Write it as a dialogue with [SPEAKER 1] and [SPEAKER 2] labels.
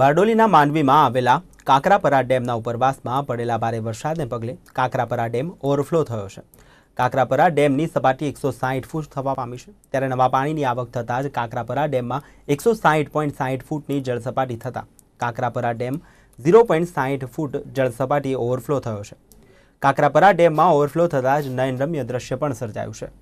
[SPEAKER 1] બારડોલીના માંડવીમાં આવેલા કાકરાપરા ડેમના ઉપરવાસમાં પડેલા ભારે વરસાદને પગલે કાકરાપરા ડેમ ઓવરફ્લો થયો છે કાકરાપરા ડેમની સપાટી એકસો સાહીઠ ફૂટ થવા પામી છે ત્યારે નવા પાણીની આવક થતાં જ કાકરાપરા ડેમમાં એકસો સાહીઠ પોઈન્ટ સાહીઠ ફૂટની જળસપાટી થતાં કાકરાપરા ડેમ ઝીરો પોઈન્ટ સાહીઠ ફૂટ જળસપાટી ઓવરફ્લો થયો છે કાકરાપરા ડેમમાં ઓવરફ્લો થતાં જ નયનરમ્ય દ્રશ્ય પણ સર્જાયું છે